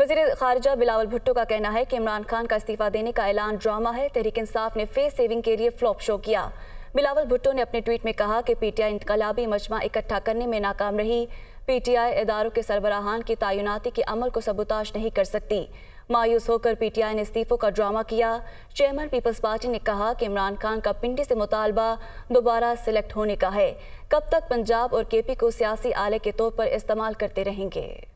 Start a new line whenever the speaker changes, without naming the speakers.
वजीर खारजा बिलावल भुट्टो का कहना है कि इमरान खान का इस्तीफा देने का ऐलान ड्रामा है तहरीक इंसाफ ने फेस सेविंग के लिए फ्लॉप शो किया बिलावल भुट्टो ने अपने ट्वीट में कहा कि पीटीआई इनकलाबी मजमा इकट्ठा करने में नाकाम रही पीटीआई इदारों के सरबराहान की तयनती के अमल को सबुताश नहीं कर सकती मायूस होकर पीटीआई ने इस्तीफों का ड्रामा किया चेयरमैन पीपल्स पार्टी ने कहा कि इमरान खान का पिंडी से मुतालबा दोबारा सिलेक्ट होने का है कब तक पंजाब और केपी को सियासी आले के तौर पर इस्तेमाल करते रहेंगे